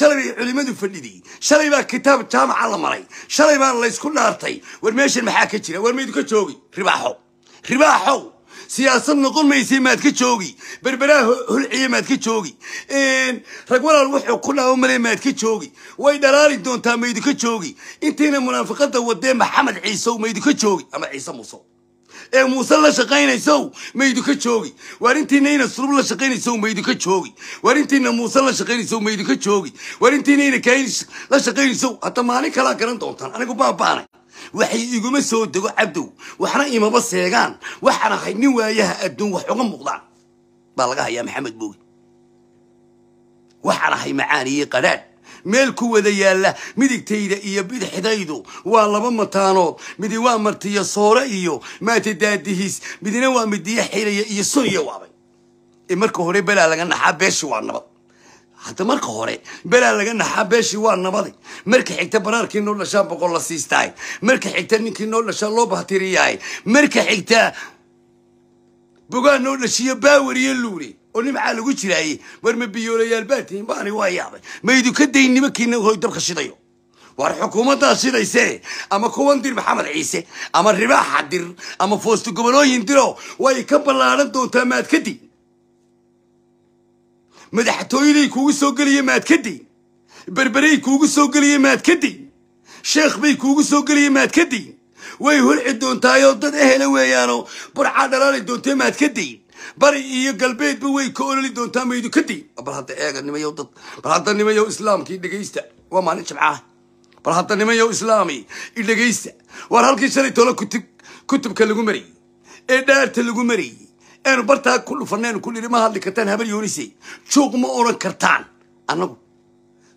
shalay bay culimadu fadhidii shalay baa kitaab jaamaca la maray shalay baa laysku dhaartay war meeshan maxaa ka jira war mayd joogi ribaaxow ribaaxow siyaasad noqon maysa maad ka joogi berberaa holciya maad ka joogi rag walaal wuxuu ku dhaawo malee maad ka joogi way dhalaali doontaa maydika joogi intayna munaafiqada wadee maxamed ciisow maydika joogi ama ciise musow ee eh, muuse la shaqaynaysow maydu ka joogi waarintiina ina surub la shaqaynaysow maydu ka joogi waarintiina muuse la maydu ka joogi waarintiina ina kayn la shaqaynaysow hadda maalin kalaa garan doontaan anigu baaba'anay waxay iguma soo dego cabdow waxna imaba seegaan waxaan ahay nin waayaha adduun wax uga muuqdaan baa laga hayaa maxamed boogi waxaan ahay iyo qadhaadh meel ku wada yaalla midigtayda iyo bidixdaydu waa laba mataanood midi waa martiyo soore iyo maatadaadihiis midina waa midiyo xiraya iyo sonya waabay ee marka hore belaa laga naxaa beeshi waa nabad hadda marka hore belaa laga naxaa beeshi waa nabadi marka xigta baraarkii noo dhashaa boqol la siistaay marka xigta ninkii noo dhashaa loo bahtiriyaay marka xigta bogaa noo dhashiyo baawariyo luuli oni maxaa lagu jiraayey war ma biyoolayaal baa tihin baani waa yaabay maydu ka dayn nimankiina hoy dabka shidayo war xukuumaddaa shidayse ama kuwan dir maxamed ciise ama ribaaxa dir ama foosti gobolooyin diro way ka ballaaran doontaa maad ka dayn madaxtooyaday kuugu soo geliye maad ka dayn berberay kuugu soo geliye maad ka dayn sheekh bay kuugu soo geliye maad ka dayn way holci doontaayoo dad ehela weeyaano burcaa dhalaali doontee maad ka dayn bari iyo galbeed ba way ka ololi doontaa maydu kadib ah, bal hadda eega nimayow dad bal hadda nimayow islaamkii dhegaysta waa maalin jimcaha bal hadda nimayow islaami i dhegaysta waar halkii shalay toole kutub kutubka lagu mariyey ee dhaarta lagu mariyey eenu bartaa ku dhufanaynu ku niri ma hadli kartaan habar yoonise juuq ma oran kartaan annagu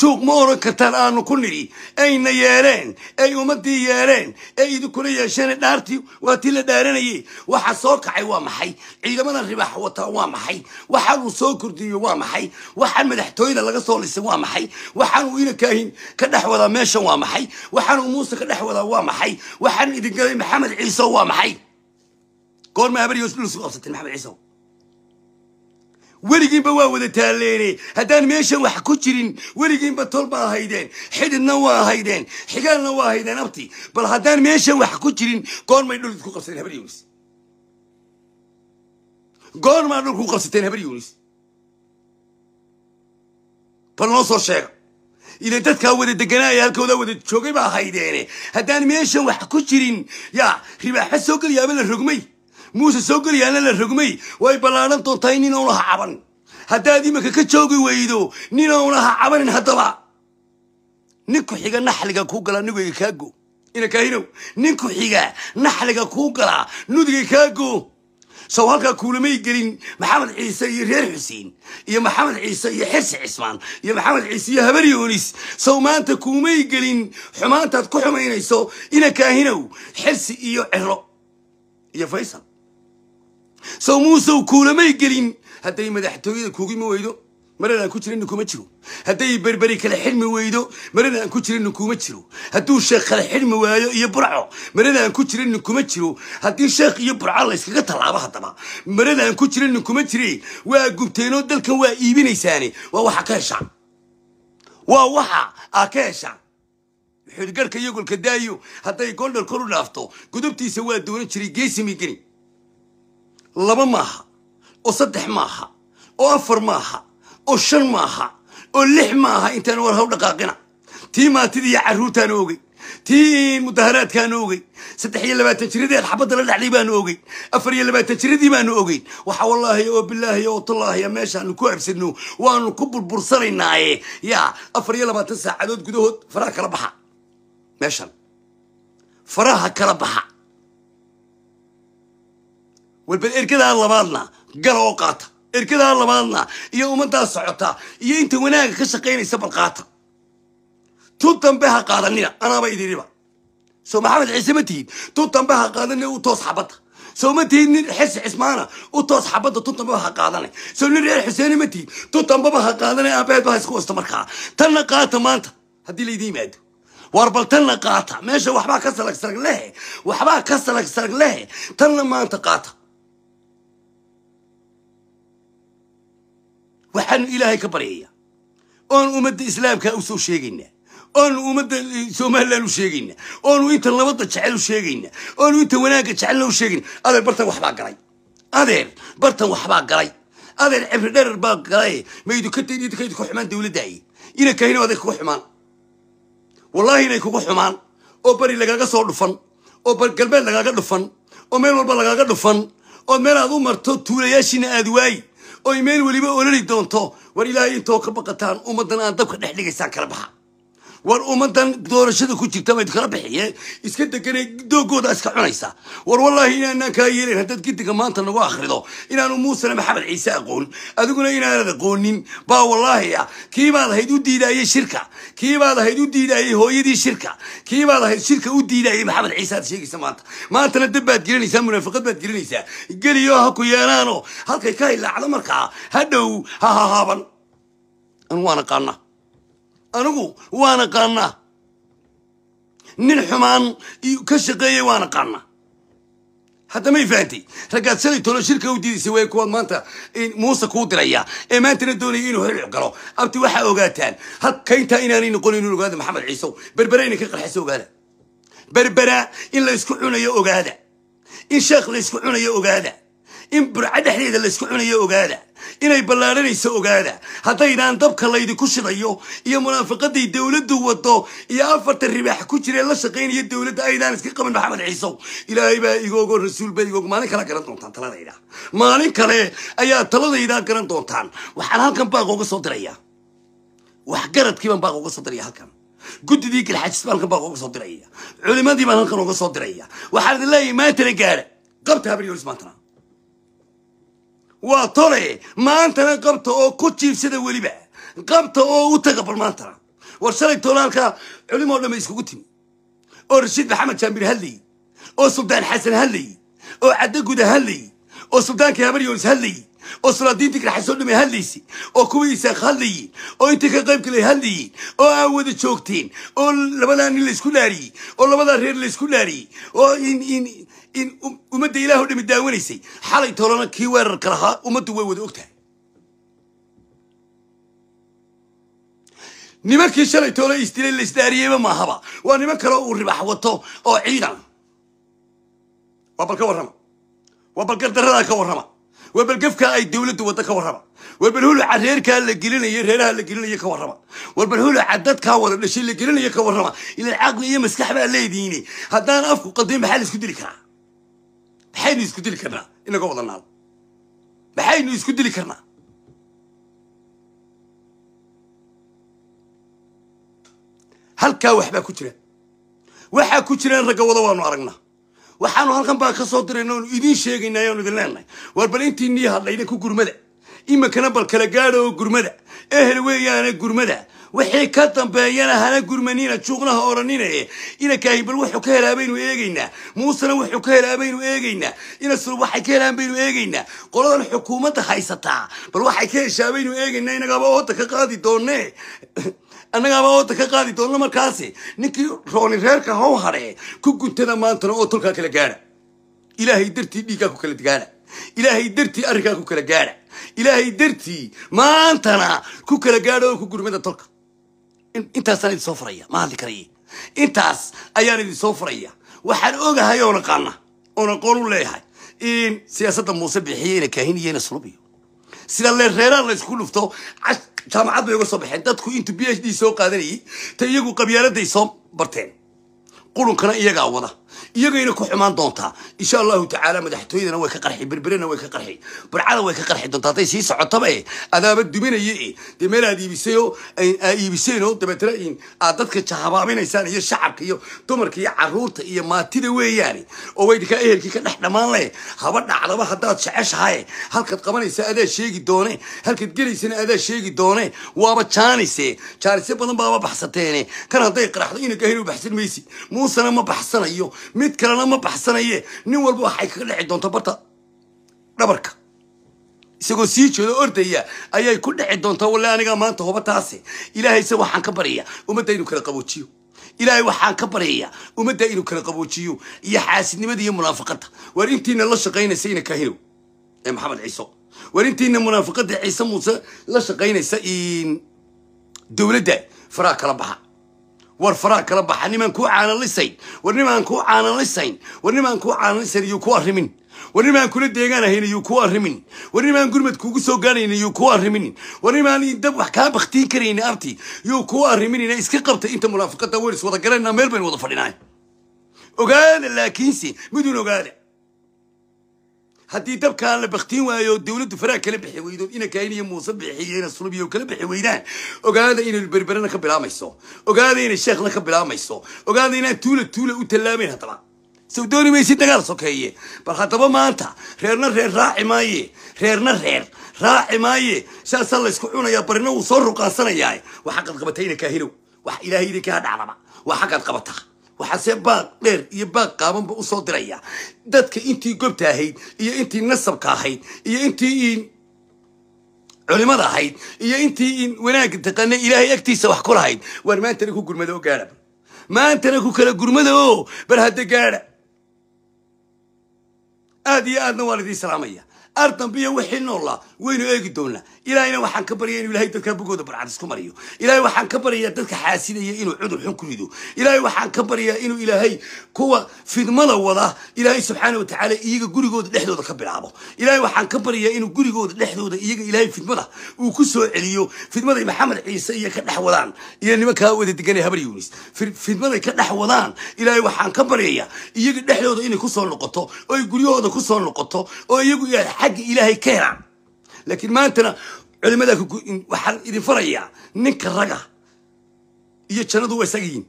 juuq ma oran kartaan aanu ku nidhi ayna yeeleen ay ummaddii yeeleen ay idinkula yeesheen dhaartii waa tii la dhaaranayey waxa soo kacay waa maxay ciidamada ribaax wataa waa maxay waxaan uu soo kordhiiyo waa maxay waxaan madaxtooyada laga soo lisay waa maxay waxaan uu inakaahin ka dhex wadaa meeshan waa maxay waxaan uu muuse ka dhex wadaa waa maxay waxaan idingalay maxamed ciise waa maxay goorma habariyosdhulsu qabsatay maxamed ciise weligiinba waa wada taalleene haddaan meeshan wax ku jirin weligiinba tol baa haydeen xididna waa ahaydeen xigaalna waa ahaydeen abti bal haddaan meeshan wax ku jirin goormay dhulid ku qabsateen habar yunis goormaa dhulka ku qabsateen habar yunis bal noo soo sheega ila dadkaa wada deganaaya halkoodaa wada joogay baa ahaydeene haddaan meeshan wax ku jirin yaa ribaaxa soo gelayaaba la rogmay muuse soo gelayaana la rogmay way ballaadhan doontaa in caban haddaad iminka ka joogi weydo ninauna cabanin haddaba nin ku xiga naxliga kuu gala nugayga kaago inakaahinow nin ku xiga naxliga kuu galaa nudiga kaago sow halkaa kuulamay gelin maxamed ciise iyo reer xuseen iyo maxamed ciise iyo xirsi cismaan iyo maxamed ciise iyo habar yoonis sow maanta kuumay gelin xumaantaad ku xumaynayso ina kaahinow xirsi iyo ciro iyo faysal sow muusow kuulamay gelin hadday madaxtooyada kuugimi weydo maran aan ku jirinna kuma jiro hadday berberi kale xidhmi weydo maran aan ku jirinna kuma jiro hadduu sheekh kala xidhmi waayo iyo burco maran aan ku jirinna kuma jiro haddii sheekh iyo burco layskaga tallaabo haddaba maran aan ku jirinna kuma jire waa gubteenoo dalkan waa iibinaysaane waa waxa ka heshaan waa waxa aa ka heshaan xudgarka iyo golka daayo hadday goldhal kor dhaafto gudubtiisa waa doonan jiray geesimi geni laba maaha oo saddex maaha oo afar maaha oo shan maaha oo lix maaha intaan war haw dhaqaaqina tii maantidiiyo carruurtaan oogey tii mudaharaadkaanu ogey saddex iyo labaatan jiradeed xabadda la dhacday baanu ogey afar iyo labaatan jiradii baanu ogeyn waxa wallaahi oo bilaahi oo tallaahiya ah meeshaanu ku habsadno waanu ku burbursanaynaaye yaa afar iyo labaatan saacadood gudahood faraha kala baxa meeshan faraha kala baxa walbal erkadaa labaadna gala oo qaata erkadaa labaadna iyo ummaddaa socota iyo inta wanaagga ka shaqaynaysa bal qaata tu dambe ha qaadanina anaaba idiniba soo maxamed ciise ma tihid tu dambe ha qaadanina u toos xabadda soo ma tihid nin xisi xismaana u toos xabadda tu dambeba ha qaadanay soo nin reer xuseeni ma tihid tu dambeba ha qaadanay aabaheed baha isku wasta markaa tanna qaata maanta haddii laydin yimaado waar tanna qaata meesha waxbaa ka salagsalag lehe waxbaa ka salagsalag lehe tanna maanta qaata waxaanu ilaahay ka baryayaa oonu ummadda islaamka u soo sheegaynaa oonu ummadda eh, somalilan u sheegaynaa oonu inta nabadda jecel u sheegaynaa oonu inta wanaagga jecelna u sheegaynaa adeer bartan waxbaa galay adeer bartan waxbaa galay adeer cibri dherer baa galay maydukatadkaydu ka xumaan dawladdaay ina kahino adeeg kuga xumaan wallaahi inay kuga xumaan oo bari lagaaga soo dhufan oo galbeed lagaaga dhufan oo meel walba lagaaga dhufan oo meel aad u marto tuulayaashiina aad waayi oo meel weliba ololi doonto war ilaahay intoo ka baqataan ummaddan aan dabka dhex dhigaysaan kala baxa war ummadan doorashada ku jirta bayd kala bixiyeen eh? iska deganay doogooda iska cunaysa war wallaahi inaanaan kaa yeelayn haddaad gidiga maanta nagu akhrido inaanu muusena maxamed ciise aqoon adiguna inaanad aqoonin baa wallaahi ah kiibaad ahayd u diidaayey shirka kiibaad ahayd u diidaayey hooyadii shirka kiibaad ahayd shirka u diidaayey maxamed ciise aad sheegaysa maanta maantana dab baad gelinaysaa munaafiqad baad gelinaysaa geliyo ha ku yeelaano halkay ka hilaacdo markaa ha dhow ha hahaaban anu waana qaannaa anigu waan aqaanaa nin xumaan ka shaqeeyay waan aqaanaa hadda may fahamtay raggaad shalay tolo shirka u diidaysay way kuwaad maanta muuse kuu diraya ee maantana doonaya inuu hilcib galo abti waxaa ogaataan halkayntaa inaanay noqon inuu ogaada maxamed ciisow berbera inay ka qarxayso ogaada berbera in laysku cunayo ogaada in sheekh laysku cunayo ogaada in burca dhexdeeda laysku cunayo ogaada inay ballaadhanayso ogaada haddaynaan dabka laydinku shidayo iyo munaafiqaday dowladdu wado iyo afarta ribaax ku jiree la shaqaynaya dowladda aynaan iska qabin maxamed ciisow ilaahay baa igoogo rasuul baa igoog maalin kale garan doontaan taladayda maalin kale ayaa taladaydaa garan doontaan waxaan halkan baaq soo diraya waxgaradkii baan baaq soo diraya halkan guddidii galxaajis baan halkan baaq uga soo diraya culimadii baan halkan uga soo diraya waxaan idin leeyahay maantana gaara qabta habariyolis maantana waa tole maantana qabta oo ku jiibsada weliba qabta oo u taga bal maantana war shalay toolaalka culimoo dhamma iskugu timi oo rashiid maxamed jaambiir hadlayy oo suldaan xasan hadlayy oo cadde guda hadlayy oo suldaankii habaryoons hadlayy oo salaadiintii garxasoo dhame hadlaysi oo kuwa isaaq hadlayiin oo intii ka qayb galay hadlayiin oo aan wada joogteen oo labadaa nin laysku dhaariyey oo labadaa reer laysku dhaariyey oo in in in ummadda ilaah o dhami daawanaysay xalay tolana kii weerarka lahaa ummaddu way wada ogtahay nimankii shalay toole isdilay la maahaba waa niman kale uu ribax wato oo ciidan waa bal ka warrama waa bal gardarradaa ka warrama waa bal gefkaa ay dawladdu wadda ka warrama war bal reerkaa la gelinaya reeraha la gelinaya ka warrama war bal dadkaa wada dhashay la gelinaya ka warrama ilaan caqli iyo maskax baa leedihiine haddaan afku qaldin maxaa la isku dili karaa maxaynu isku dili karnaa inaga wada naado maxaynu isku dili karnaa halkaa waxbaa ku jira waxaa ku jiraan ragga wada waanu aragnaa waxaanu halkan baa ka soo dirayna oonu idiin sheegaynaa ayaanu idin leenahay war bal intiinii hadlayna ku gurmada iminkana bal kala gaadha oo gurmada ehel weeyaane gurmada wixii ka dambeeyana hana gurmanina juuqnaha odhanine inankaahi bal wuxuu ka helaa baynu eegaynaa muusena wuxuu ka helaa baynu eegaynaa inasuna waxay ka helaan baynu eegaynaa qoladan xukuumadda haysataa bal waxay ka heshaa baynu eegaynaa innagaaba ooda ka qaadi doonne annagaaba ooda ka qaadi doonno markaasi ninkii rooni reerka how hadhe ku guntada maantana oo tolkaa kala gaadha ilaahay dartii dhiiggaa ku kala gaadha ilaahay dartii arrinkaa ku kala gaadha ilaahay dartii maantana ku kala gaadha oo ku gurmada tolka intaasaan idin soo furaya ma hadli karaya intaas ayaan idin soo faraya waxaan ogahay oona aqaana oona aqoon u leeyahay in siyaasadda muuse bixiyeyna kaahiniyeena sulubiyo sida reeraan la isku lufto jaamacad bay uga soo baxeen dadku intuu b h d soo qaadanayay ta iyagu qabyaaladay soo barteen qulunkana iyagaa wada iyagayna ku xumaan doontaa insha allahu tacaala madaxtooyadana way ka qarxi berberena way ka qarxi barcada way ka qarxi doontaa hadday sii socotaba e eh, adaaba duminaya e eh. dee meel aad iibisayo iibiseen oo dabeetna aad dadka jahabaabinaysaan iyo shacabka iyo dumarka iyo caruurta iyo maatida weeyaane oo way ehelkii ka dhex dhammaan le haba dhacdaba haddaad jeceshahaye halkaad qabanaysa adaa sheegi doone halkaad gelaysana adaa sheegi doone waaba jaanise jaanise badan baaba baxsateene kan hadday qaraxdo inagahinu baxsan maysid muusena ma baxsanayo mid kalena ma baxsanaye nin walba waxay kaga dhici doonto barta dhabarka isagoo sii jeedo ordaya ayay ku dhici doontaa walle anigaa maanta hoba taasi ilaahayse waxaan ka baryayaa ummadda inuu kala qaboojiyo ilaahay waxaan ka baryayaa ummadda inuu kala qaboojiyo iyo xaasidnimada iyo munaafaqadda waar intiina la shaqaynaysa ina kahino ee maxamed ciiso waar intiina munaafaqadda ciise muuse la shaqaynaysa dowladda faraa kala baxa war faraa kala baxa nimaan kuu caanalisayn war nimaan kuu caanalisayn war nimaan kuu caanalisayn iyuu ku arrimin war nimaan kula deegaan ahayn iyuu ku arrimin war nimaan gurmad kuugu soo gaarayn iyuu ku arrimin war nimaan dab wax kaa baktiin karayn arti yuu ku arriminina iska qabtay inta munaafiqada weris wada garanna meel baynu wada fadhinay ogaada laakiinse midun ogaada haddii dabkaan la baktiin waayo dawladdu faraa kala bixi weydo ina kaain iyo muuse bixiyena sulubiyo kala bixi weydaan ogaada inay berberana ka bilaabmayso ogaada inay sheekhna ka bilaamayso ogaada inaan tuula tuula u tallaameyn haddaba sow dooni maysid dagaal sokeeye bal haddaba maanta reerna reer raaci maaye reerna reer raaci maaye saasaa laysku ysku cunayaa barina wuu soo ruqaansanayaa wax xaqaad qabataa ina kaahilow wax ilaahay idinkaa dhacdaba wax xaqaad qabata waxaase baaq dheer iyo baaq qaaban buu usoo diraya dadka intii gobta ahayd iyo intii nasabka ahayd iyo intii culimada ahayd iyo intii wanaagga taqaana ilaahay agtiisa wax ku lahayd waar maantana ku gurmada oo gaara maantana ku kala gurmada oo bal hadda gaadha aad iyo aadna waan idiin salaamaya ar dambiyo wixii noolla waynu eegi doonaa ilaahayna waxaan ka baryaya inuu ilahay dadka bugooda barcadisku mariyo ilaahay waxaan ka baryayaa dadka xaasidaya inuu cudur xun ku rido ilaahay waxaan ka baryayaa inuu ilaahay kuwa fidmada wada ilaahay subxaana wa iyaga gurigooda dhexdooda ka bilaabo ilaahay waxaan ka baryayaa inuu gurigooda dhexdooda iyaga ilaahay fidmada uu ku soo celiyo fidmaday maxamed ciise iyo ka dhex wadaan iyo nimankaa wada deganay habar yunis fidmaday ka dhex wadaan ilaahay waxaan ka baryayaa iyaga dhexdooda inay ku soo noqoto oo guryahooda ku soo noqoto oo iyagu xagga ilaahay ka helaan laakiin maantana culimada waxaan idin farayaa ninka raga iyo jannadu waa isaga yihin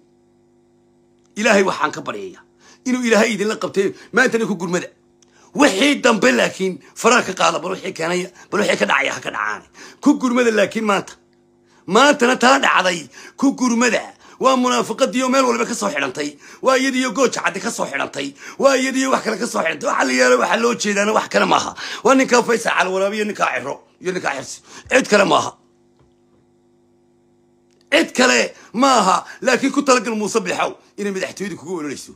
ilaahay waxaan ka baryaya inuu ilaahay idinla qabtay maanta ninku gurmada wixii dambe laakiin faraa ka qaada bal wixii keenaya bal wixii ka dhacaya ha ka dhacaane ku gurmada laakiin maanta maantana taa dhacday ku gurmada waa munaafiqadiiyo meel walba kasoo xidhantay waa iyadiiyo gooja caddi kasoo xidhantay waa iyadiiyo wax kale kasoo xidhantay waxa la yeela waxaa loo jeedaana wax kale maaha waa ninkaa faysa calwanaabi iyo ninkaa ciro iyo ninkaa xirsi cid kale maaha cid kale maaha laakiin ku talagal muuse bixow inay madaxtooyada kugu ololeyso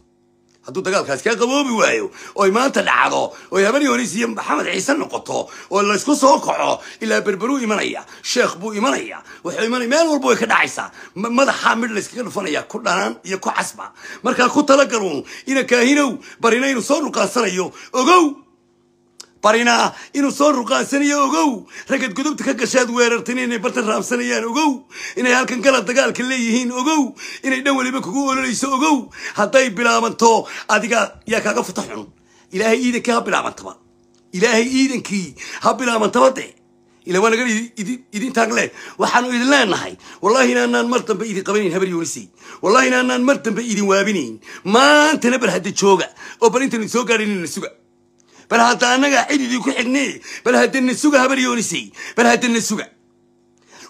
hadduu dagaalkaasi kaa qaboobi waayo oy maanta dhacdo oy habanyonis iyo maxamed ciise noqoto oo laysku soo kaco ilaa berberuu imanaya sheekh buu imanaya wuxuu imanaya meel walba way ka dhacaysaa madaxa mid layskaga dhufanaya ku dhanaan iyo ku casba markaa ku talagaluun ina kaahinow barinaynu soo dhuqaansanayo ogow barina inuu soo ruqaasanayo ogow ragad gudubta ka gashaad weerartan inay bartan raabsanayaan ogow inay halkan gala dagaalka leeyihiin ogow inay dhan weliba kugu olonayso ogow hadday bilaabanto adiga yaa kaaga futa xun ilaahay iidankii ha bilaabantaba ilaahay iidankii ha bilaabantaba de ila waa nagan idin taag waxaanu idin leenahay wallahi inaanaan mar dambe idin qabanayn habar yuunisi wallahi inaanaan mar dambe idin waabinayn maantana bar hadda jooga oo bal intaanu soo gaadhin inana suga bal hadda annagaa xididii ku xidhnee bal haddana suga habaryoonisay bal haddana suga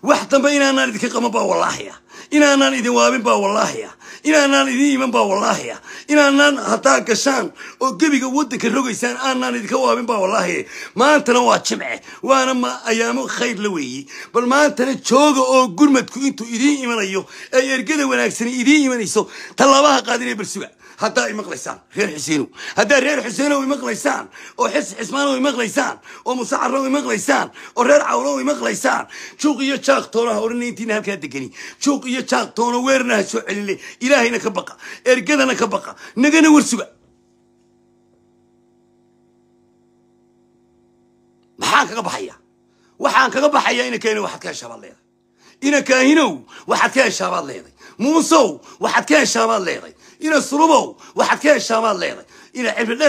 wax dambe inaanaan idinka qaban baa wallaahi ah. inaanaan idin waabin baa wallaahi ah. inaanaan idin iman baa wallaahi ah. inaanaan haddaa gashaan oo gebiga waddanka rogaysaan aanaan idinka waabin baa wallaahi maantana waa jimce waana ma ayaamo khayr la weeyey bal maantana jooga oo gurmadku intuu idiin imanayo ay ergada wanaagsani idiin imanayso tallaaba ha bal balsuga haddaa imaqlaysaan reer xuseen haddaa reer xuseenow imaqlaysaan oo xis xismaanow imaqlaysaan oo musacarow imaqlaysaan oo reer cawnow imaqlaysaan juuq iyo jaaq toono ha odhanayntiina halkaa degeni juuq iyo jaaq toono weerna ha soo celile ilaahayna ka baqa ergadana ka baqa nagana warsuga maxaan kaga baxaya waxaan kaga baxaya inankahinow waxaad ka heshaabaad leeday inankahinow waxaad ka heshaabaad leeday ina surubow waxaad ka heshaamaad leeday ina cibri dheer